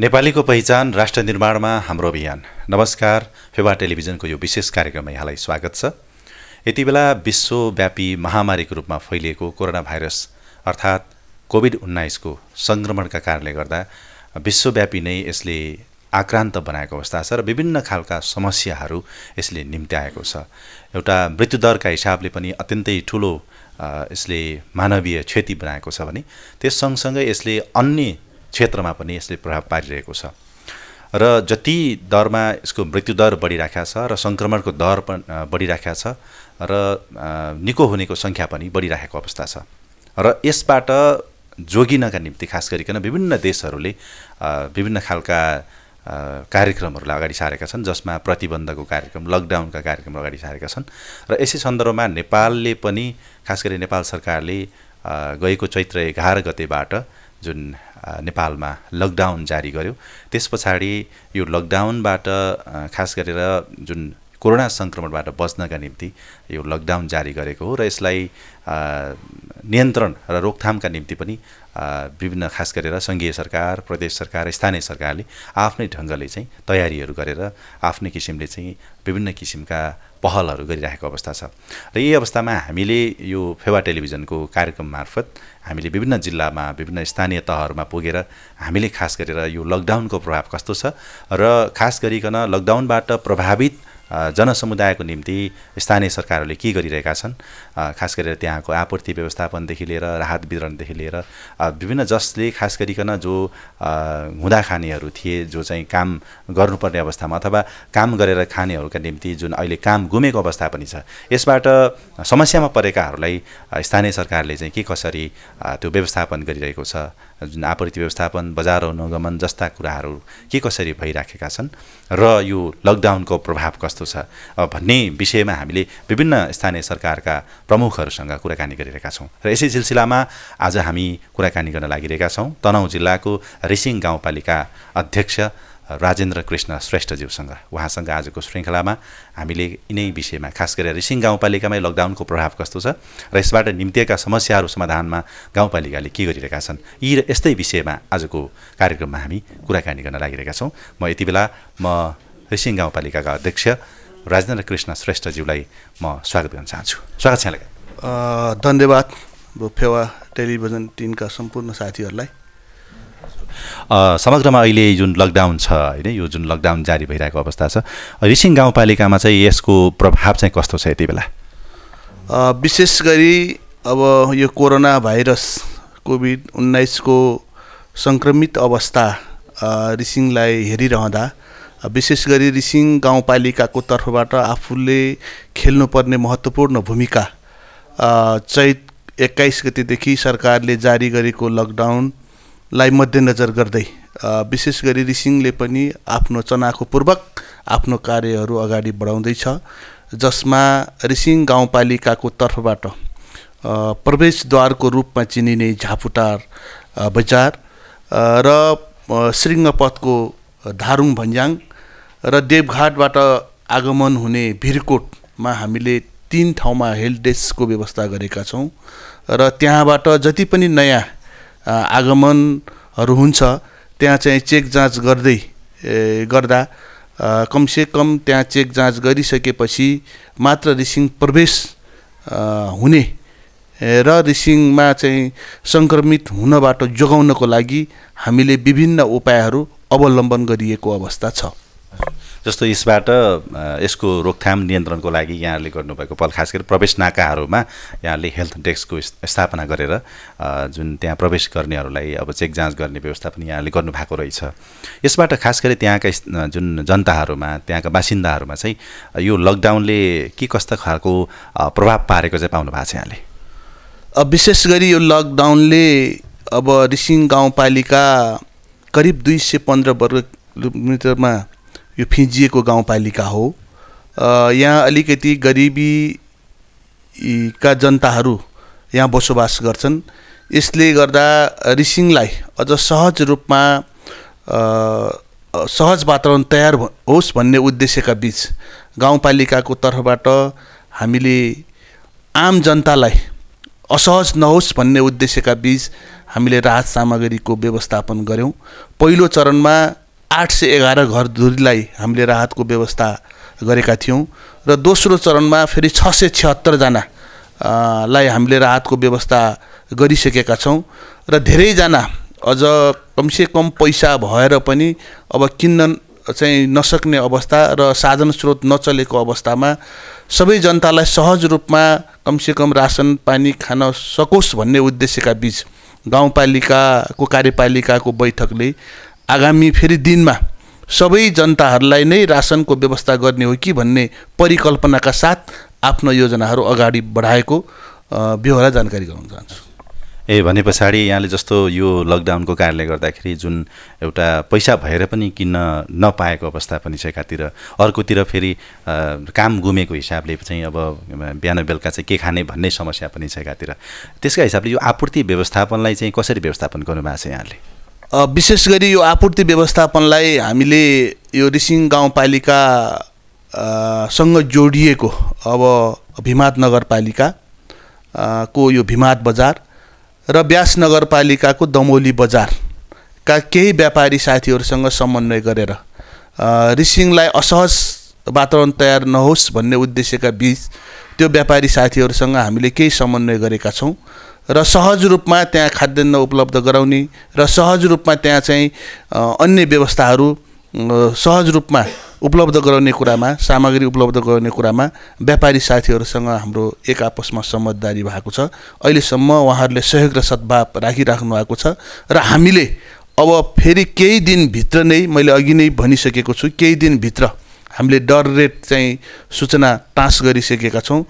नेपालीको पहिचान राष्ट्र निर्माणमा हाम्रो अभियान नमस्कार फेवा टेलिभिजनको यो विशेष कार्यक्रममा यहाँलाई स्वागत छ यति बेला विश्वव्यापी महामारीको रूपमा फैलिएको कोरोना भाइरस अर्थात् कोभिड उन्नाइसको सङ्क्रमणका कारणले गर्दा विश्वव्यापी नै यसले आक्रान्त बनाएको अवस्था छ र विभिन्न खालका समस्याहरू यसले निम्त्याएको छ एउटा मृत्युदरका हिसाबले पनि अत्यन्तै ठुलो यसले मानवीय क्षति बनाएको छ भने त्यस सँगसँगै यसले अन्य क्षेत्रमा पनि यसले प्रभाव पारिरहेको छ र जति दरमा यसको मृत्युदर बढिरहेको छ र सङ्क्रमणको दर पनि बढिरहेका छ र निको हुनेको सङ्ख्या पनि बढिरहेको अवस्था छ र यसबाट जोगिनका निम्ति खास गरिकन विभिन्न देशहरूले विभिन्न खालका कार्यक्रमहरूलाई अगाडि सारेका छन् जसमा प्रतिबन्धको कार्यक्रम लकडाउनका कार्यक्रम अगाडि सारेका छन् र यसै सन्दर्भमा नेपालले पनि खास गरी नेपाल सरकारले गएको चैत्र एघार गतेबाट जुन नेपालमा लकडाउन जारी गर्यो त्यस पछाडि यो लकडाउनबाट खास गरेर जुन कोरोना सङ्क्रमणबाट बच्नका निम्ति यो लकडाउन जारी गरेको हो र यसलाई नियन्त्रण र रोकथामका निम्ति पनि विभिन्न खास गरेर सङ्घीय सरकार प्रदेश सरकार स्थानीय सरकारले आफ्नै ढङ्गले चाहिँ तयारीहरू गरेर आफ्नै किसिमले चाहिँ विभिन्न किसिमका पहलहरू गरिराखेको अवस्था छ र यही अवस्थामा हामीले यो फेवा टेलिभिजनको कार्यक्रम मार्फत हामीले विभिन्न जिल्लामा विभिन्न स्थानीय तहहरूमा पुगेर हामीले खास गरेर यो लकडाउनको प्रभाव कस्तो छ र खास गरिकन लकडाउनबाट प्रभावित जनसमुदायको निम्ति स्थानीय सरकारहरूले के गरिरहेका छन् खास गरेर त्यहाँको आपूर्ति व्यवस्थापनदेखि लिएर राहत वितरणदेखि लिएर विभिन्न जसले खास गरिकन जो हुँदा खानेहरू थिए जो चाहिँ काम गर्नुपर्ने अवस्थामा अथवा काम गरेर खानेहरूका निम्ति जुन अहिले काम गुमेको अवस्था पनि छ यसबाट समस्यामा परेकाहरूलाई स्थानीय सरकारले चाहिँ के कसरी त्यो व्यवस्थापन गरिरहेको छ जुन आपूर्ति व्यवस्थापन बजार अनुगमन जस्ता कुराहरू के कसरी भइराखेका छन् र यो लकडाउनको प्रभाव कस्तो छ भन्ने विषयमा हामीले विभिन्न स्थानीय सरकारका प्रमुखहरूसँग कुराकानी गरिरहेका छौँ र यसै सिलसिलामा आज हामी कुराकानी गर्न लागिरहेका छौँ तनहुँ जिल्लाको रिसिङ गाउँपालिका अध्यक्ष राजेन्द्र कृष्ण श्रेष्ठज्यूसँग उहाँसँग आजको श्रृङ्खलामा हामीले यिनै विषयमा खास गरेर रिसिङ गाउँपालिकामै लकडाउनको प्रभाव कस्तो छ र यसबाट निम्तिएका समस्याहरू समाधानमा गाउँपालिकाले के गरिरहेका छन् यी र यस्तै विषयमा आजको कार्यक्रममा हामी कुराकानी गर्न लागिरहेका छौँ म यति बेला म रिसिङ गाउँपालिकाका अध्यक्ष राजेन्द्र कृष्ण श्रेष्ठज्यूलाई म स्वागत गर्न चाहन्छु स्वागत छ धन्यवाद फेवा टेलिभिजन टिमका सम्पूर्ण साथीहरूलाई समग्रमा अहिले जुन लकडाउन छ होइन यो जुन लकडाउन जारी भइरहेको अवस्था छ रिसिङ गाउँपालिकामा चाहिँ यसको प्रभाव चाहिँ कस्तो छ यति बेला विशेष गरी अब यो कोरोना भाइरस कोभिड उन्नाइसको सङ्क्रमित अवस्था रिसिङलाई हेरिरहँदा विशेष गरी रिसिङ गाउँपालिकाको तर्फबाट आफूले खेल्नुपर्ने महत्त्वपूर्ण भूमिका चैत एक्काइस गतिदेखि सरकारले जारी गरेको लकडाउन लाई मध्यनजर गर्दै विशेष गरी रिसिङले पनि आफ्नो चनाखोपूर्वक पूर्वक आफ्नो कार्यहरू अगाडि बढाउँदैछ जसमा रिसिङ गाउँपालिकाको तर्फबाट प्रवेशद्वारको रूपमा चिनिने झापुटार बजार र श्रृङ्गपथको धारुङ भन्ज्याङ र देवघाटबाट आगमन हुने भिरकोटमा हामीले तिन ठाउँमा हेल्प डेस्कको व्यवस्था गरेका छौँ र त्यहाँबाट जति पनि नयाँ आगमनहरू हुन्छ त्यहाँ चाहिँ चेक जाँच गर्दै गर्दा कमसे कम त्यहाँ चेक जाँच गरिसकेपछि मात्र रिसिङ प्रवेश हुने र रिसिङमा चाहिँ सङ्क्रमित हुनबाट जोगाउनको लागि हामीले विभिन्न उपायहरू अवलम्बन गरिएको अवस्था छ जस्तो यसबाट यसको रोकथाम नियन्त्रणको लागि यहाँहरूले गर्नुभएको पहल खास गरी प्रवेश नाकाहरूमा यहाँले हेल्थ डेस्कको स्थापना गरेर जुन त्यहाँ प्रवेश गर्नेहरूलाई अब चेक जाँच गर्ने व्यवस्था पनि यहाँले गर्नुभएको रहेछ यसबाट खास गरी त्यहाँका जुन जनताहरूमा त्यहाँका बासिन्दाहरूमा चाहिँ यो लकडाउनले के कस्ता खालको प्रभाव पारेको चाहिँ पाउनु भएको छ यहाँले विशेष गरी यो लकडाउनले अब रिसिङ गाउँपालिका करिब दुई सय पन्ध्र वर्ग किलोमिटरमा यो फिँजिएको गाउँपालिका हो यहाँ अलिकति गरिबीका जनताहरू यहाँ बसोबास गर्छन् यसले गर्दा रिसिङलाई अझ सहज रूपमा सहज वातावरण तयार होस् भन्ने उद्देश्यका बिच गाउँपालिकाको तर्फबाट हामीले आम जनतालाई असहज नहोस् भन्ने उद्देश्यका बिच हामीले राहत सामग्रीको व्यवस्थापन गऱ्यौँ पहिलो चरणमा आठ सय एघार घर दुरीलाई हामीले राहतको व्यवस्था गरेका थियौँ र दोस्रो चरणमा फेरि छ सय छत्तरजना हामीले राहतको व्यवस्था गरिसकेका छौँ र धेरैजना अझ कमसे कम पैसा भएर पनि अब किन्न चाहिँ नसक्ने अवस्था र साधन स्रोत नचलेको अवस्थामा सबै जनतालाई सहज रूपमा कमसेकम रासन पानी खान सकोस् भन्ने उद्देश्यका बिच गाउँपालिकाको कार्यपालिकाको बैठकले आगामी फेरि दिनमा सबै जनताहरूलाई नै रासनको व्यवस्था गर्ने हो कि भन्ने परिकल्पनाका साथ आफ्नो योजनाहरू अगाडि बढाएको बेहोरा जानकारी गराउन चाहन्छु ए भने पछाडि यहाँले जस्तो यो लकडाउनको कारणले गर्दाखेरि जुन एउटा पैसा भएर पनि किन्न नपाएको अवस्था पनि छ एकातिर अर्कोतिर फेरि काम गुमेको हिसाबले चाहिँ अब बिहान बेलुका चाहिँ के खाने भन्ने समस्या पनि छ एकातिर त्यसका हिसाबले यो आपूर्ति व्यवस्थापनलाई चाहिँ कसरी व्यवस्थापन गर्नुभएको छ यहाँले विशेष गरी यो आपूर्ति व्यवस्थापनलाई हामीले यो रिसिङ गाउँपालिका सँग जोडिएको अब भिमात नगरपालिका को यो भिमात बजार र ब्यास नगरपालिकाको दमोली बजारका केही व्यापारी साथीहरूसँग समन्वय गरेर रिसिङलाई असहज वातावरण तयार नहोस् भन्ने उद्देश्यका बिच त्यो व्यापारी साथीहरूसँग हामीले केही समन्वय गरेका छौँ र सहज रूपमा त्यहाँ खाद्यान्न उपलब्ध गराउने र सहज रूपमा त्यहाँ चाहिँ अन्य व्यवस्थाहरू सहज रूपमा उपलब्ध गराउने कुरामा सामग्री उपलब्ध गराउने कुरामा व्यापारी साथीहरूसँग हाम्रो एक आपसमा समझदारी भएको छ अहिलेसम्म उहाँहरूले सहयोग र सद्भाव राखिराख्नु भएको छ र हामीले अब फेरि केही दिनभित्र नै मैले अघि नै भनिसकेको छु केही दिनभित्र हामीले डर रेट चाहिँ सूचना पास गरिसकेका छौँ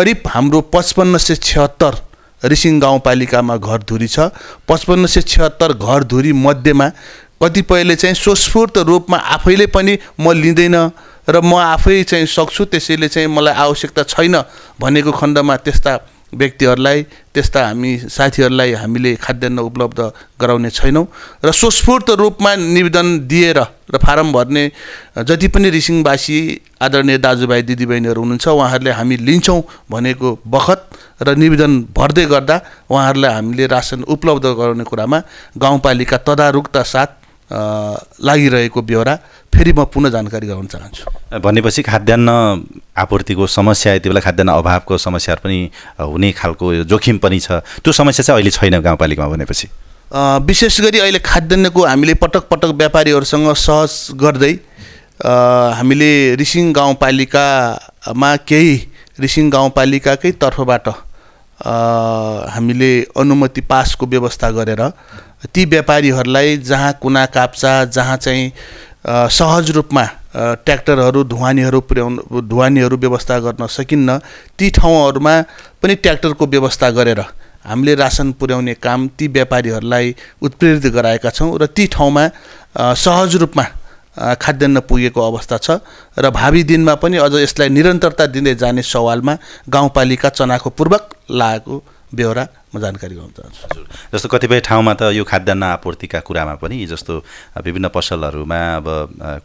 करिब हाम्रो पचपन्न सय छत्तर रिसिङ गाउँपालिकामा घरधुरी छ पचपन्न सय छिहत्तर घरधुरी मध्येमा कतिपयले चाहिँ स्वस्फूर्त रूपमा आफैले पनि म लिँदैन र म आफै चाहिँ सक्छु त्यसैले चाहिँ मलाई आवश्यकता छैन भनेको खण्डमा त्यस्ता व्यक्तिहरूलाई त्यस्ता हामी साथीहरूलाई हामीले खाद्यान्न उपलब्ध गराउने छैनौँ र स्वस्फूर्त रूपमा निवेदन दिएर र फारम भर्ने जति पनि रिसिङवासी आदरणीय दाजुभाइ दिदीबहिनीहरू हुनुहुन्छ उहाँहरूले हामी लिन्छौँ भनेको बखत र निवेदन भर्दै गर्दा उहाँहरूलाई हामीले रासन उपलब्ध गराउने कुरामा गाउँपालिका तदारुकता साथ लागिरहेको बेहोरा फेरि म पुनः जानकारी गराउन चाहन्छु भनेपछि खाद्यान्न आपूर्तिको समस्या यति बेला खाद्यान्न अभावको समस्याहरू पनि हुने खालको जोखिम पनि छ त्यो समस्या चाहिँ अहिले छैन गाउँपालिकामा भनेपछि विशेष गरी अहिले खाद्यान्नको हामीले पटक पटक व्यापारीहरूसँग सहज गर्दै हामीले रिसिङ गाउँपालिकामा केही रिसिङ गाउँपालिकाकै तर्फबाट हामीले अनुमति पासको व्यवस्था गरेर ती व्यापारीहरूलाई जहाँ कुना काप्चा जहाँ चाहिँ सहज रूपमा ट्र्याक्टरहरू धुवानीहरू पुर्याउनु धुवानीहरू व्यवस्था गर्न सकिन्न ती ठाउँहरूमा पनि ट्र्याक्टरको व्यवस्था गरेर हामीले रासन पुर्याउने काम ती व्यापारीहरूलाई उत्प्रेरित गराएका छौँ र ती ठाउँमा सहज रूपमा खाद्यान्न पुगेको अवस्था छ र भावी दिनमा पनि अझ यसलाई निरन्तरता दिँदै जाने सवालमा गाउँपालिका चनाखोपूर्वक लागेको बेहोरा म जानकारी गराउन चाहन्छु जस्तो कतिपय ठाउँमा त यो खाद्यान्न आपूर्तिका कुरामा पनि जस्तो विभिन्न पसलहरूमा अब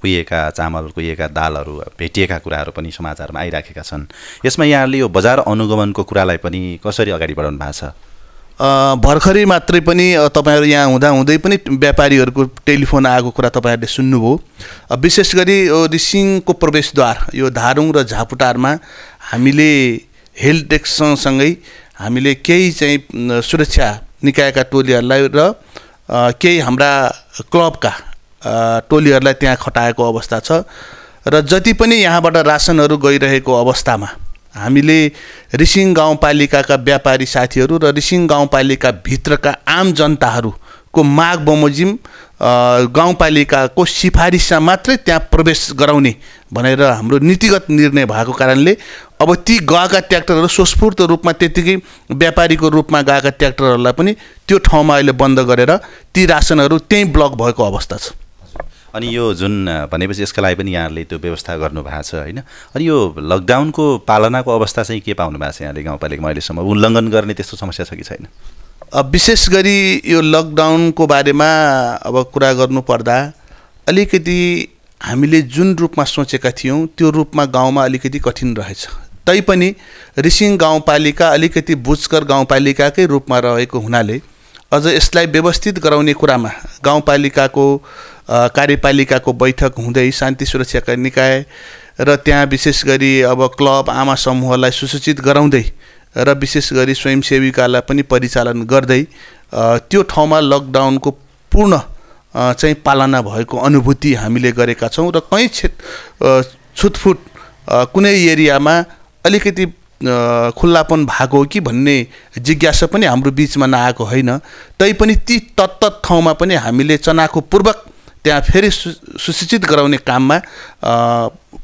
कुहिएका चामल कुहिएका दालहरू भेटिएका कुराहरू पनि समाचारमा आइराखेका छन् यसमा यहाँले यो बजार अनुगमनको कुरालाई पनि कसरी अगाडि बढाउनु भएको छ भर्खरै मात्रै पनि तपाईँहरू यहाँ हुँदा हुँदै पनि व्यापारीहरूको टेलिफोन आएको कुरा तपाईँहरूले सुन्नुभयो विशेष गरी यो रिसिङको प्रवेशद्वार यो धारुङ र झापुटारमा हामीले हेल्थ डेस्कसँगसँगै हामीले केही चाहिँ सुरक्षा निकायका टोलीहरूलाई र केही हाम्रा क्लबका टोलीहरूलाई त्यहाँ खटाएको अवस्था छ र जति पनि यहाँबाट रासनहरू गइरहेको अवस्थामा हामीले रिसिङ गाउँपालिकाका व्यापारी साथीहरू र रिसिङ गाउँपालिकाभित्रका आम जनताहरू को माग बमोजिम गाउँपालिकाको सिफारिसमा मात्रै त्यहाँ प्रवेश गराउने भनेर हाम्रो नीतिगत निर्णय भएको कारणले अब ती गएका ट्र्याक्टरहरू स्वस्फूर्त रूपमा त्यत्तिकै व्यापारीको रूपमा गएका ट्र्याक्टरहरूलाई पनि त्यो ठाउँमा अहिले बन्द गरेर ती रासनहरू त्यहीँ ब्लक भएको अवस्था छ अनि यो जुन भनेपछि यसका लागि पनि यहाँहरूले त्यो व्यवस्था गर्नु भएको छ होइन अनि यो लकडाउनको पालनाको अवस्था चाहिँ के पाउनु भएको छ यहाँले गाउँपालिकामा अहिलेसम्म उल्लङ्घन गर्ने त्यस्तो समस्या छ कि छैन विशेष गरी यो लकडाउनको बारेमा अब कुरा गर्नुपर्दा अलिकति हामीले जुन रूपमा सोचेका थियौँ त्यो रूपमा गाउँमा अलिकति कठिन रहेछ तैपनि रिसिङ गाउँपालिका अलिकति बुझकर गाउँपालिकाकै रूपमा रहेको हुनाले अझ यसलाई व्यवस्थित गराउने कुरामा गाउँपालिकाको कार्यपालिकाको बैठक हुँदै शान्ति सुरक्षाका निकाय र त्यहाँ विशेष गरी अब क्लब आमा समूहलाई सुसूचित गराउँदै र विशेष गरी स्वयंसेविकालाई पनि परिचालन गर्दै त्यो ठाउँमा लकडाउनको पूर्ण चाहिँ पालना भएको अनुभूति हामीले गरेका छौँ र कहीँ छे छुटफुट कुनै एरियामा अलिकति खुल्लापन भएको हो कि भन्ने जिज्ञासा पनि हाम्रो बिचमा नआएको होइन तैपनि ती तत्त ठाउँमा पनि हामीले चनाखोपूर्वक त्यहाँ फेरि सु सुसूचित गराउने काममा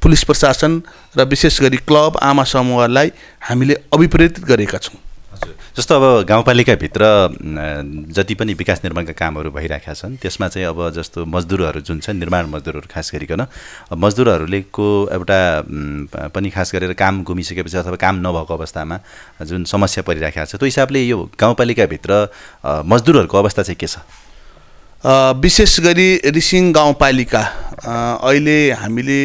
पुलिस प्रशासन र विशेष गरी क्लब आमा समूहलाई हामीले अभिप्रेरित गरेका छौँ जस्तो अब गाउँपालिकाभित्र जति पनि विकास निर्माणका कामहरू भइरहेका छन् त्यसमा चाहिँ अब जस्तो मजदुरहरू जुन छन् निर्माण मजदुरहरू खास गरिकन मजदुरहरूले को एउटा पनि खास गरेर काम गुमिसकेपछि अथवा काम नभएको अवस्थामा जुन समस्या परिरहेको छ त्यो हिसाबले यो गाउँपालिकाभित्र मजदुरहरूको अवस्था चाहिँ के छ विशेष गरी रिसिङ गाउँपालिका अहिले हामीले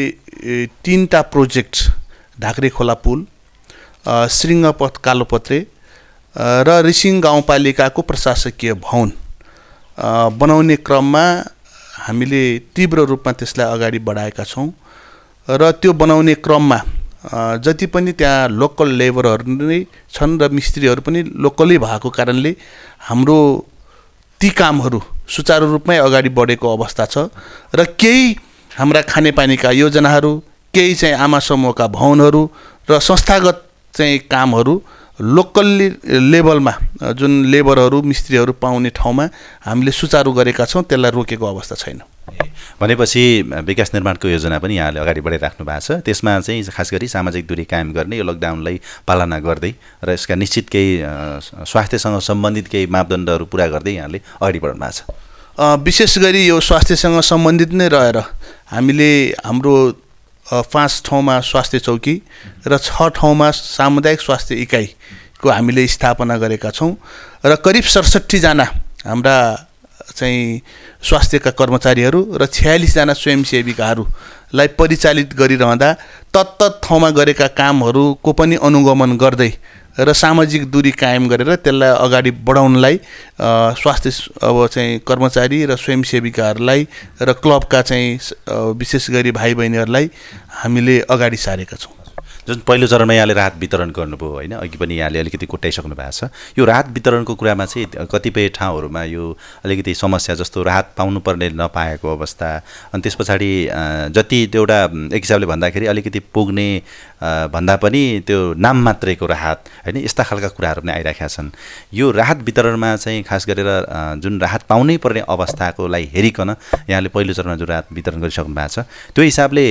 तिनवटा प्रोजेक्ट ढाक्रे खोला पुल श्रृङ्गपथ कालोपत्रे र रिसिङ गाउँपालिकाको प्रशासकीय भवन बनाउने क्रममा हामीले तीव्र रूपमा त्यसलाई अगाडि बढाएका छौँ र त्यो बनाउने क्रममा जति पनि त्यहाँ लोकल लेबरहरू नै छन् र मिस्त्रीहरू पनि लोकलै भएको कारणले हाम्रो ती कामहरू सुचारू रूपमै अगाडि बढेको अवस्था छ र केही हाम्रा खानेपानीका योजनाहरू केही चाहिँ आमा समूहका भवनहरू र संस्थागत चाहिँ कामहरू लोकल्ली लेभलमा जुन लेबरहरू मिस्त्रीहरू पाउने ठाउँमा हामीले सुचारू गरेका छौँ त्यसलाई रोकेको अवस्था छैन भनेपछि विकास निर्माणको योजना पनि यहाँले अगाडि बढाइराख्नु भएको छ त्यसमा चाहिँ खास गरी सामाजिक दूरी कायम गर्ने यो लकडाउनलाई पालना गर्दै र यसका निश्चित केही स्वास्थ्यसँग सम्बन्धित केही मापदण्डहरू पुरा गर्दै यहाँले अगाडि बढाउनु भएको छ विशेष गरी यो स्वास्थ्यसँग सम्बन्धित नै रहेर हामीले हाम्रो पाँच ठाउँमा स्वास्थ्य चौकी र छ ठाउँमा सामुदायिक स्वास्थ्य इकाइको हामीले स्थापना गरेका छौँ र करिब सडसट्ठीजना हाम्रा चाहिँ स्वास्थ्यका कर्मचारीहरू र छ्यालिसजना स्वयंसेविकाहरूलाई परिचालित गरिरहँदा तत्त ठाउँमा गरेका कामहरूको पनि अनुगमन गर्दै र सामाजिक दूरी कायम गरेर त्यसलाई अगाडि बढाउनलाई स्वास्थ्य अब चाहिँ कर्मचारी र स्वयंसेविकाहरूलाई र क्लबका चाहिँ विशेष गरी भाइ बहिनीहरूलाई हामीले अगाडि सारेका छौँ जुन पहिलो चरणमा यहाँले राहत वितरण गर्नुभयो होइन अघि पनि यहाँले अलिकति कोट्याइसक्नु भएको छ यो राहत वितरणको कुरामा चाहिँ कतिपय ठाउँहरूमा यो अलिकति समस्या जस्तो राहत पाउनुपर्ने नपाएको अवस्था अनि त्यस पछाडि जति एउटा एक हिसाबले भन्दाखेरि अलिकति पुग्ने भन्दा पनि त्यो नाम मात्रैको राहत होइन यस्ता खालका कुराहरू पनि आइराखेका छन् यो राहत वितरणमा चाहिँ खास गरेर जुन राहत पाउनै पर्ने अवस्थाकोलाई हेरिकन यहाँले पहिलो चरणमा जुन राहत वितरण गरिसक्नु भएको छ त्यो हिसाबले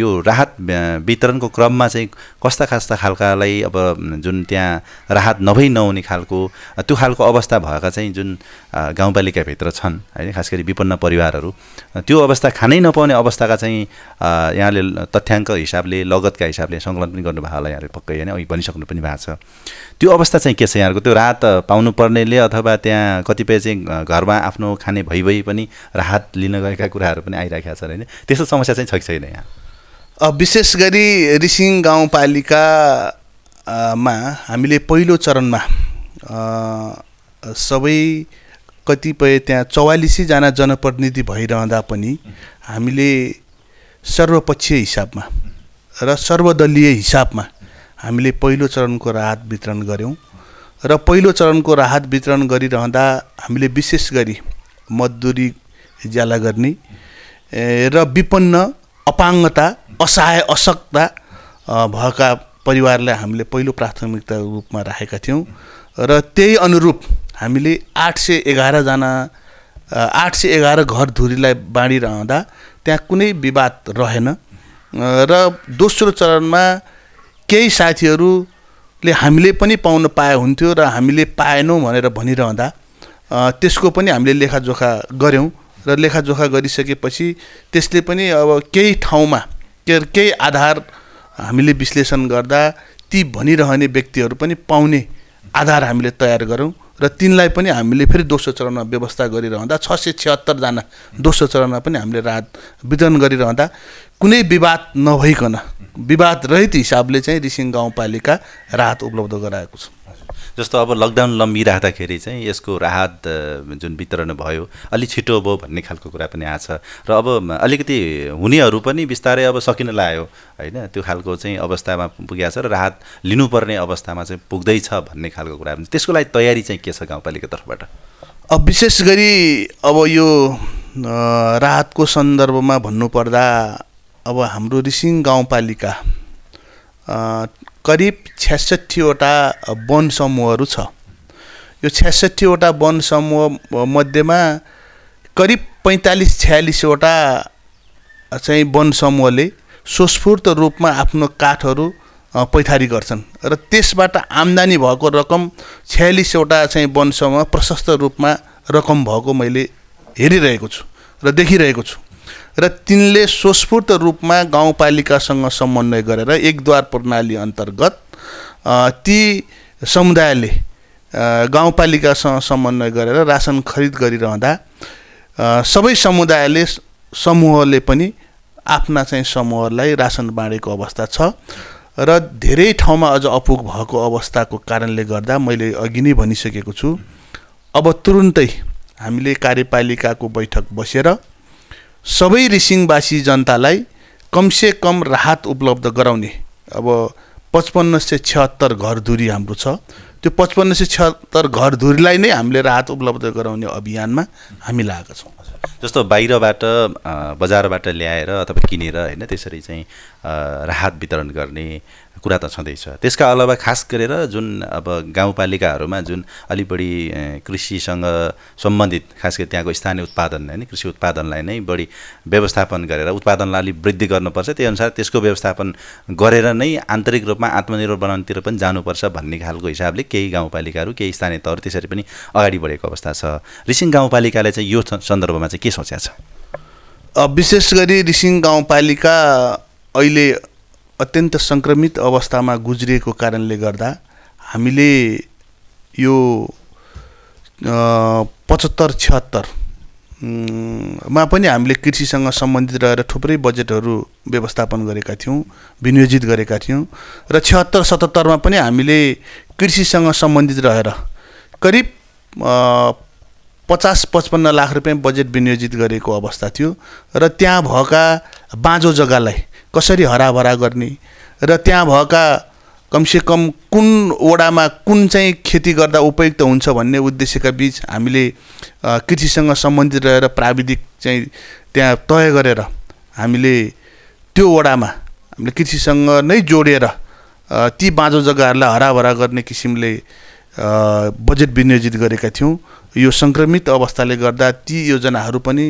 यो राहत वितरणको क्रममा चाहिँ कस्ता खास्ता खालकालाई अब जुन त्यहाँ राहत नभई नहुने खालको त्यो खालको अवस्था भएका चाहिँ जुन गाउँपालिकाभित्र छन् होइन खास गरी विपन्न परिवारहरू त्यो अवस्था खानै नपाउने अवस्थाका चाहिँ यहाँले तथ्याङ्क हिसाबले लगतका हिसाबले सङ्कलन पनि गर्नुभएको होला यहाँले पक्कै होइन अघि भनिसक्नु पनि भएको छ त्यो अवस्था चाहिँ के छ यहाँहरूको त्यो राहत पाउनुपर्नेले अथवा त्यहाँ कतिपय चाहिँ घरमा आफ्नो खाने भइ भइ पनि राहत लिन गएका कुराहरू पनि आइरहेका छन् होइन त्यस्तो समस्या चाहिँ छ कि छैन यहाँ विशेष गरी रिसिङ गाउँपालिकामा हामीले पहिलो चरणमा सबै कतिपय त्यहाँ चौवालिसैजना जनप्रतिनिधि भइरहँदा पनि हामीले सर्वपक्षीय हिसाबमा र सर्वदलीय हिसाबमा हामीले पहिलो चरणको राहत वितरण गऱ्यौँ र पहिलो चरणको राहत वितरण गरिरहँदा हामीले विशेष गरी मजदुरी ज्याला गर्ने र विपन्न अपाङ्गता असहाय अशक्ता भएका परिवारलाई हामीले पहिलो प्राथमिकता रूपमा राखेका थियौँ र त्यही अनुरूप हामीले आठ सय एघारजना आठ सय एघार घर धुरीलाई बाँडिरहँदा त्यहाँ कुनै विवाद रहेन र दोस्रो चरणमा केही साथीहरूले हामीले पनि पाउन पाए हुन्थ्यो र हामीले पाएनौँ भनेर भनिरहँदा त्यसको पनि हामीले लेखाजोखा गऱ्यौँ र लेखाजोखा गरिसकेपछि त्यसले पनि अब केही ठाउँमा केही आधार हामीले विश्लेषण गर्दा ती भनिरहने व्यक्तिहरू पनि पाउने आधार हामीले तयार गऱ्यौँ र तिनलाई पनि हामीले फेरि दोस्रो चरणमा व्यवस्था गरिरहँदा छ सय छिहत्तरजना दोस्रो चरणमा पनि हामीले राहत वितरण गरिरहँदा कुनै विवाद नभइकन रहित हिसाबले चाहिँ रिसिङ गाउँपालिका राहत उपलब्ध गराएको छ जस्तो अब लकडाउन लम्बिराख्दाखेरि चाहिँ यसको राहत जुन वितरण भयो अलिक छिटो भयो भन्ने खालको कुरा पनि आछ र अब अलिकति हुनेहरू पनि बिस्तारै अब सकिन लाग्यो होइन त्यो खालको चाहिँ अवस्थामा पुगेको छ र राहत लिनुपर्ने अवस्थामा चाहिँ पुग्दैछ भन्ने खालको कुरा पनि त्यसको लागि तयारी चाहिँ के छ गाउँपालिका तर्फबाट अब विशेष गरी अब यो राहतको सन्दर्भमा भन्नुपर्दा अब हाम्रो रिसिङ गाउँपालिका करिब छ्यासठीवटा वन समूहहरू छ यो छ्यासठीवटा वन समूह मध्येमा करिब पैँतालिस छ्यालिसवटा चाहिँ वन समूहले स्वस्फूर्त रूपमा आफ्नो काठहरू पैथारी गर्छन् र त्यसबाट आम्दानी भएको रकम छ्यालिसवटा चाहिँ वन समूह प्रशस्त रूपमा रकम भएको मैले हेरिरहेको छु र देखिरहेको छु र तिनले स्वस्फूर्त रूपमा गाउँपालिकासँग समन्वय गरेर एकद्वार प्रणाली अन्तर्गत ती समुदायले गाउँपालिकासँग समन्वय गरेर रासन खरिद गरिरहँदा सबै समुदायले समूहले पनि आफ्ना चाहिँ समूहलाई रासन बाँडेको अवस्था छ र धेरै ठाउँमा अझ अपुग भएको अवस्थाको कारणले गर्दा मैले अघि नै भनिसकेको छु अब तुरुन्तै हामीले कार्यपालिकाको बैठक बसेर सबै रिसिङवासी जनतालाई कमसे कम राहत उपलब्ध गराउने अब पचपन्न सय छत्तर घरधुरी हाम्रो छ त्यो पचपन्न सय छत्तर घरधुरीलाई नै हामीले राहत उपलब्ध गराउने अभियानमा हामी लागेका छौँ जस्तो बाहिरबाट बजारबाट ल्याएर अथवा किनेर होइन त्यसरी चाहिँ राहत वितरण गर्ने कुरा त छँदैछ त्यसका अलावा खास गरेर जुन अब गाउँपालिकाहरूमा जुन अलि बढी कृषिसँग सम्बन्धित खास गरी त्यहाँको स्थानीय उत्पादन होइन कृषि उत्पादनलाई नै बढी व्यवस्थापन गरेर उत्पादनलाई अलिक वृद्धि गर्नुपर्छ त्यही अनुसार त्यसको व्यवस्थापन गरेर नै आन्तरिक रूपमा आत्मनिर्भर बनाउनतिर पनि जानुपर्छ भन्ने खालको हिसाबले केही गाउँपालिकाहरू केही स्थानीय तहहरू त्यसरी पनि अगाडि बढेको अवस्था छ रिसिङ गाउँपालिकाले चाहिँ यो सन्दर्भमा चाहिँ के सोचेको छ विशेष गरी रिसिङ गाउँपालिका अहिले अत्यन्त सङ्क्रमित अवस्थामा गुज्रिएको कारणले गर्दा हामीले यो पचहत्तर छ्यात्तर मा पनि हामीले कृषिसँग सम्बन्धित रहेर थुप्रै बजेटहरू व्यवस्थापन गरेका थियौँ विनियोजित गरेका थियौँ र छिहत्तर सतहत्तरमा पनि हामीले कृषिसँग सम्बन्धित रहेर करिब पचास पचपन्न लाख रुपियाँ बजेट विनियोजित गरेको अवस्था थियो र त्यहाँ भएका बाँझो जग्गालाई कसरी हराभरा गर्ने र त्यहाँ भएका कमसेकम कुन वडामा कुन चाहिँ खेती गर्दा उपयुक्त हुन्छ भन्ने उद्देश्यका बिच हामीले कृषिसँग सम्बन्धित रहेर प्राविधिक चाहिँ त्यहाँ तय गरेर हामीले त्यो वडामा हामीले कृषिसँग नै जोडेर ती बाँझो जग्गाहरूलाई हराभरा गर्ने किसिमले बजेट विनियोजित गरेका थियौँ यो सङ्क्रमित अवस्थाले गर्दा ती योजनाहरू पनि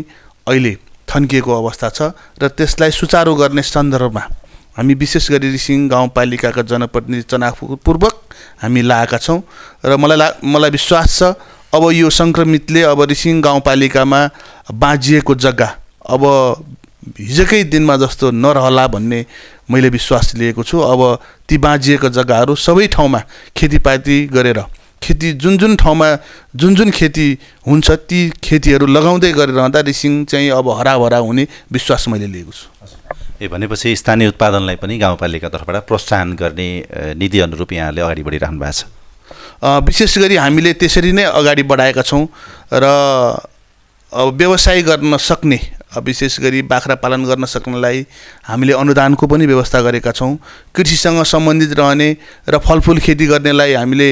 अहिले थन्किएको अवस्था छ र त्यसलाई सुचारू गर्ने सन्दर्भमा हामी विशेष गरी रिसिङ गाउँपालिकाका जनप्रतिनिधि चनापूर्वक हामी लाएका छौँ र मलाई ला मलाई विश्वास छ अब यो सङ्क्रमितले अब रिसिङ गाउँपालिकामा बाँझिएको जग्गा अब हिजोकै दिनमा जस्तो नरहला भन्ने मैले विश्वास लिएको छु अब ती बाँझिएको जग्गाहरू सबै ठाउँमा खेतीपाती गरेर खेती जुन जुन ठाउँमा जुन जुन खेती हुन्छ ती खेतीहरू लगाउँदै गरिरहँदा रिसिङ चाहिँ अब हराभरा हुने विश्वास मैले लिएको छु ए भनेपछि स्थानीय उत्पादनलाई पनि गाउँपालिका तर्फबाट प्रोत्साहन गर्ने नीति अनुरूप यहाँले अगाडि बढिरहनु भएको छ विशेष गरी हामीले त्यसरी नै अगाडि बढाएका छौँ र अब व्यवसाय गर्न सक्ने विशेष गरी बाख्रा पालन गर्न सक्नेलाई हामीले अनुदानको पनि व्यवस्था गरेका छौँ कृषिसँग सम्बन्धित रहने र फलफुल खेती गर्नेलाई हामीले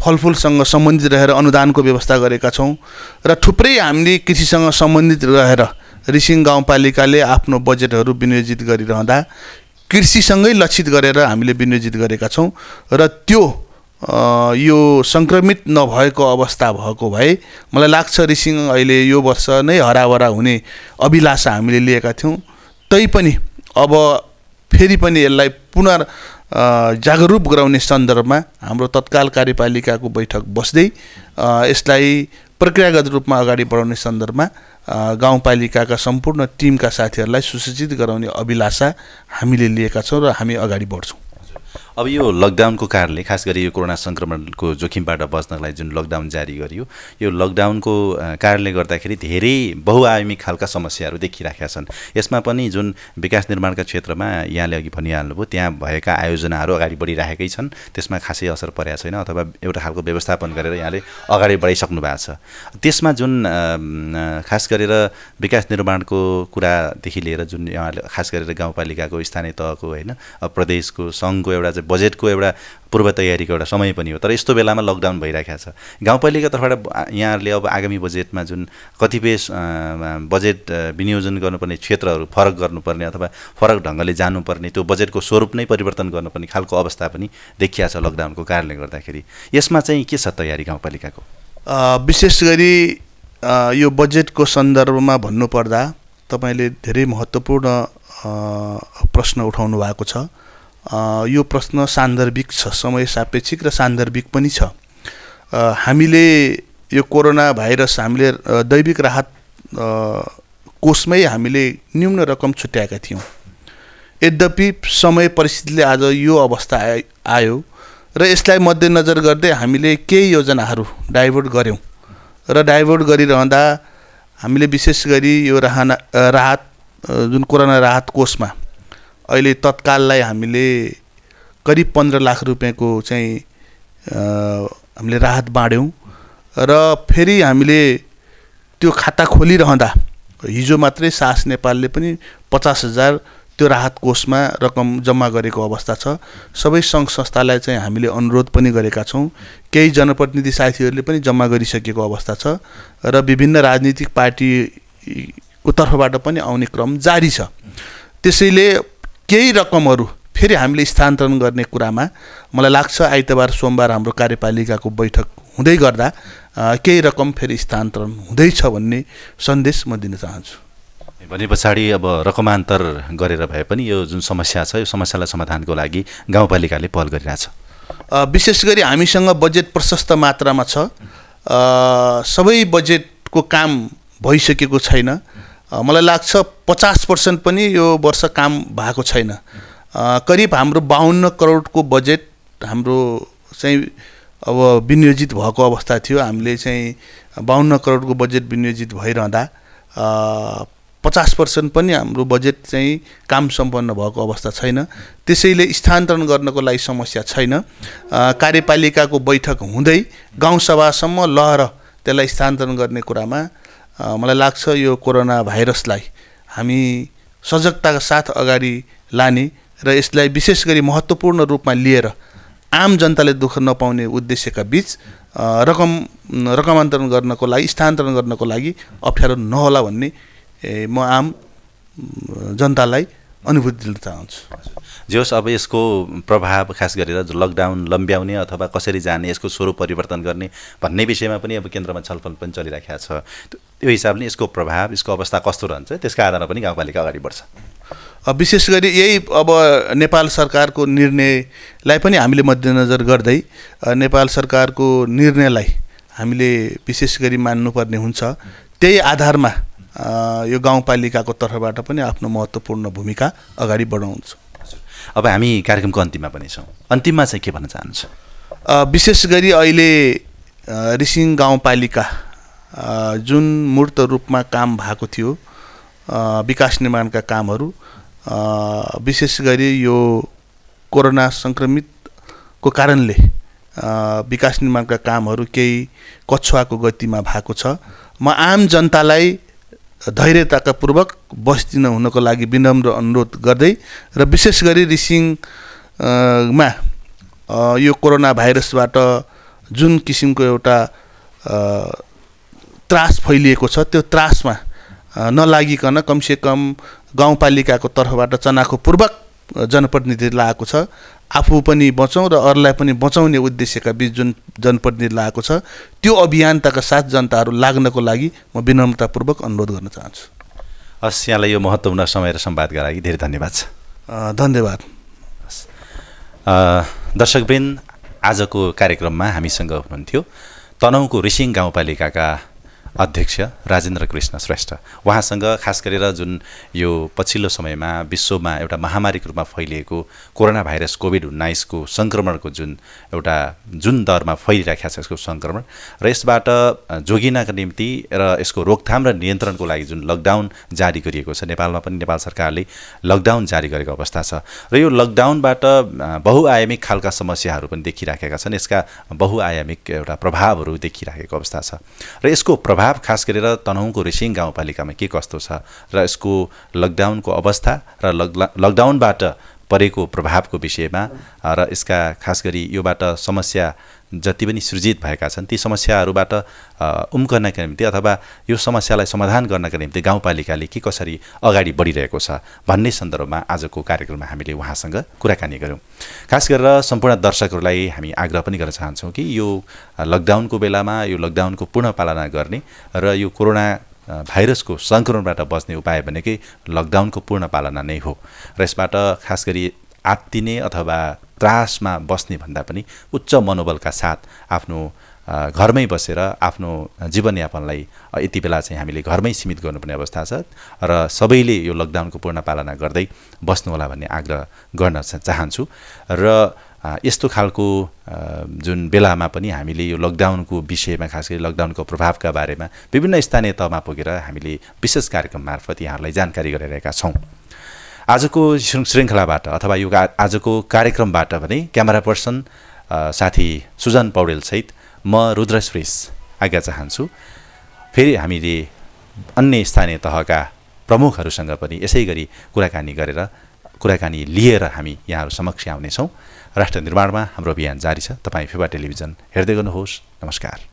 फलफुलसँग सम्बन्धित रहेर अनुदानको व्यवस्था गरेका छौँ र थुप्रै हामीले कृषिसँग सम्बन्धित रहेर रिसिङ गाउँपालिकाले आफ्नो बजेटहरू विनियोजित गरिरहँदा कृषिसँगै लक्षित गरेर हामीले विनियोजित गरेका छौँ र त्यो यो सङ्क्रमित नभएको अवस्था भएको भए मलाई लाग्छ रिसिङ अहिले यो वर्ष नै हराभरा हुने अभिलाषा हामीले लिएका थियौँ तैपनि अब फेरि पनि यसलाई पुनर् जागरुक गराउने सन्दर्भमा हाम्रो तत्काल कार्यपालिकाको बैठक बस्दै यसलाई प्रक्रियागत रूपमा अगाडि बढाउने सन्दर्भमा गाउँपालिकाका सम्पूर्ण टिमका साथीहरूलाई सुसूचित गराउने अभिलाषा हामीले लिएका छौँ र हामी अगाडि बढ्छौँ अब यो लकडाउनको कारणले खास गरी यो कोरोना सङ्क्रमणको जोखिमबाट बच्नलाई जुन लकडाउन जारी गरियो यो लकडाउनको कारणले गर्दाखेरि धेरै बहुआयामिक खालका समस्याहरू देखिराखेका छन् यसमा पनि जुन विकास निर्माणका क्षेत्रमा यहाँले अघि भनिहाल्नुभयो त्यहाँ भएका आयोजनाहरू अगाडि बढिरहेकै छन् त्यसमा खासै असर परेको छैन अथवा एउटा खालको व्यवस्थापन गरेर यहाँले अगाडि बढाइसक्नु भएको छ त्यसमा जुन खास गरेर विकास निर्माणको कुरादेखि लिएर जुन यहाँले खास गरेर गाउँपालिकाको स्थानीय तहको होइन प्रदेशको सङ्घको एउटा बजेटको एउटा पूर्व तयारीको एउटा समय पनि हो तर यस्तो बेलामा लकडाउन भइरहेको छ गाउँपालिका तर्फबाट यहाँहरूले अब आगामी बजेटमा जुन कतिपय बजेट विनियोजन गर्नुपर्ने क्षेत्रहरू फरक गर्नुपर्ने अथवा फरक ढङ्गले जानुपर्ने त्यो बजेटको स्वरूप नै परिवर्तन गर्नुपर्ने खालको अवस्था पनि देखिया छ लकडाउनको कारणले गर्दाखेरि यसमा चाहिँ के छ तयारी गाउँपालिकाको विशेष गरी यो बजेटको सन्दर्भमा भन्नुपर्दा तपाईँले धेरै महत्त्वपूर्ण प्रश्न उठाउनु भएको छ यो प्रश्न सान्दर्भिक छ समय सापेक्षिक र सान्दर्भिक पनि छ हामीले यो कोरोना भाइरस हामीले दैविक राहत कोषमै हामीले न्यून रकम छुट्याएका थियौँ यद्यपि समय परिस्थितिले आज यो अवस्था आयो र यसलाई मध्यनजर गर्दै हामीले केही योजनाहरू डाइभर्ट गऱ्यौँ र डाइभर्ट गरिरहँदा हामीले विशेष गरी यो राहना राहत जुन कोरोना राहत कोषमा अहिले तत्काललाई हामीले करिब पन्ध्र लाख रुपियाँको चाहिँ हामीले राहत बाँड्यौँ र फेरि हामीले त्यो खाता खोलिरहँदा हिजो मात्रै सास नेपालले पनि पचास हजार त्यो राहत कोषमा रकम जम्मा गरेको अवस्था छ सबै सङ्घ संस्थालाई चाहिँ हामीले अनुरोध पनि गरेका छौँ केही जनप्रतिनिधि साथीहरूले पनि जम्मा गरिसकेको अवस्था छ र विभिन्न राजनीतिक पार्टीको तर्फबाट पनि आउने क्रम जारी छ त्यसैले केही रकमहरू फेरि हामीले स्थानान्तरण गर्ने कुरामा मलाई लाग्छ आइतबार सोमबार हाम्रो कार्यपालिकाको बैठक हुँदै गर्दा केही रकम फेरि स्थानान्तरण हुँदैछ भन्ने सन्देश म दिन चाहन्छु भने पछाडि अब रकमान्तर गरेर भए पनि यो जुन समस्या छ यो समस्यालाई समाधानको लागि गाउँपालिकाले पहल गरिरहेछ विशेष गरी हामीसँग बजेट प्रशस्त मात्रामा छ सबै बजेटको काम भइसकेको छैन मलाई लाग्छ पचास पर्सेन्ट पनि यो वर्ष काम भएको छैन करिब हाम्रो बाहन्न करोडको बजेट हाम्रो चाहिँ अब विनियोजित भएको अवस्था थियो हामीले चाहिँ बाहन्न करोडको बजेट विनियोजित भइरहँदा पचास पर्सेन्ट पनि हाम्रो बजेट चाहिँ काम सम्पन्न भएको अवस्था छैन त्यसैले स्थानान्तरण गर्नको लागि समस्या छैन कार्यपालिकाको बैठक हुँदै गाउँसभासम्म लहर त्यसलाई स्थानान्तरण गर्ने कुरामा मलाई लाग्छ यो कोरोना भाइरसलाई हामी सजगताका साथ अगाडि लाने र यसलाई विशेष गरी महत्त्वपूर्ण रूपमा लिएर आम जनताले दुःख नपाउने उद्देश्यका बिच रकम रकमान्तरण गर्नको लागि स्थानान्तरण गर्नको लागि अप्ठ्यारो नहोला भन्ने म आम जनतालाई अनुभूति दिन चाहन्छु जे होस् अब यसको प्रभाव खास गरेर लकडाउन लम्ब्याउने अथवा कसरी जाने यसको स्वरूप परिवर्तन गर्ने भन्ने विषयमा पनि अब केन्द्रमा छलफल पनि चलिराखेको छ त्यो हिसाबले यसको प्रभाव यसको अवस्था कस्तो रहन्छ त्यसका आधारमा पनि गाउँपालिका अगाडि बढ्छ विशेष गरी यही अब नेपाल सरकारको निर्णयलाई पनि हामीले मध्यनजर गर्दै नेपाल सरकारको निर्णयलाई हामीले विशेष गरी मान्नुपर्ने हुन्छ त्यही आधारमा यो गाउँपालिकाको तर्फबाट पनि आफ्नो महत्त्वपूर्ण भूमिका अगाडि बढाउँछ अब हामी कार्यक्रमको अन्तिममा पनि छौँ अन्तिममा चाहिँ के भन्न चाहन्छु विशेष गरी अहिले रिसिङ गाउँपालिका जुन मूर्त रूपमा काम भएको थियो विकास निर्माणका कामहरू विशेष गरी यो कोरोना सङ्क्रमितको कारणले विकास निर्माणका कामहरू केही कछुवाको गतिमा भएको छ म आम जनतालाई धैर्यतापूर्वक बस्दिन हुनको लागि विनम्र अनुरोध गर्दै र विशेष गरी रिसिङमा यो कोरोना भाइरसबाट जुन किसिमको एउटा त्रास फैलिएको छ त्यो त्रासमा नलागिकन कमसेकम गाउँपालिकाको तर्फबाट चनाखोपूर्वक जनप्रतिनिधि लगाएको छ आफू पनि बचाउँ र अरूलाई पनि बचाउने उद्देश्यका बिच जुन जनप्रतिनिधि लगाएको छ त्यो अभियन्ताका साथ जनताहरू लाग्नको लागि म विनम्रतापूर्वक अनुरोध गर्न चाहन्छु हस् यहाँलाई यो महत्त्वपूर्ण समय र सम्वादका लागि धेरै धन्यवाद छ धन्यवाद दर्शकबिन आजको कार्यक्रममा हामीसँग हुनुहुन्थ्यो तनहुको रिसिङ गाउँपालिकाका अध्यक्ष राजेन्द्र कृष्ण श्रेष्ठ उहाँसँग खास गरेर जुन यो पछिल्लो समयमा विश्वमा एउटा महामारीको रूपमा फैलिएको कोरोना भाइरस कोभिड उन्नाइसको सङ्क्रमणको जुन एउटा जुन दरमा फैलिरहेको छ यसको सङ्क्रमण र यसबाट जोगिनका निम्ति र यसको रोकथाम र नियन्त्रणको लागि जुन लकडाउन जारी गरिएको छ नेपालमा पनि नेपाल सरकारले लकडाउन जारी गरेको अवस्था छ र यो लकडाउनबाट बहुआयामिक खालका समस्याहरू पनि देखिराखेका छन् यसका बहुआयामिक एउटा प्रभावहरू देखिराखेको अवस्था छ र यसको प्रभाव प्रभाव खास गरेर तनहुँको रेसिङ गाउँपालिकामा के कस्तो छ र यसको लकडाउनको अवस्था र लकडाउनबाट परेको प्रभावको विषयमा र यसका खास गरी योबाट समस्या जति पनि सृजित भएका छन् ती समस्याहरूबाट उम्कनका निम्ति अथवा यो समस्यालाई समाधान गर्नका निम्ति गाउँपालिकाले के कसरी अगाडि बढिरहेको छ भन्ने सन्दर्भमा आजको कार्यक्रममा हामीले उहाँसँग कुराकानी गऱ्यौँ खास गरेर सम्पूर्ण दर्शकहरूलाई हामी आग्रह पनि गर्न चाहन्छौँ कि यो लकडाउनको बेलामा यो लकडाउनको पूर्ण पालना गर्ने र यो कोरोना भाइरसको सङ्क्रमणबाट बच्ने उपाय भनेकै लकडाउनको पूर्ण पालना नै हो र यसबाट खास गरी आत्तिने अथवा त्रासमा बस्ने भन्दा पनि उच्च मनोबलका साथ आफ्नो घरमै बसेर आफ्नो जीवनयापनलाई यति बेला चाहिँ हामीले घरमै सीमित गर्नुपर्ने अवस्था छ र सबैले यो लकडाउनको पूर्ण पालना गर्दै बस्नुहोला भन्ने आग्रह गर्न चाहन्छु र यस्तो खालको जुन बेलामा पनि हामीले यो लकडाउनको विषयमा खास गरी लकडाउनको प्रभावका बारेमा विभिन्न स्थानीय तहमा पुगेर हामीले विशेष कार्यक्रम मार्फत यहाँहरूलाई जानकारी गराइरहेका छौँ आजको श्रृङ्खलाबाट अथवा यो आजको कार्यक्रमबाट भने क्यामेरा पर्सन साथी सुजन पौडेलसहित म रुद्र श्रेष आज्ञा चाहन्छु फेरि हामीले अन्य स्थानीय तहका प्रमुखहरूसँग पनि यसै गरी कुराकानी गरेर कुराकानी लिएर हामी यहाँहरू समक्ष आउनेछौँ राष्ट्र निर्माणमा हाम्रो अभियान जारी छ तपाईँ फेवा टेलिभिजन हेर्दै गर्नुहोस् नमस्कार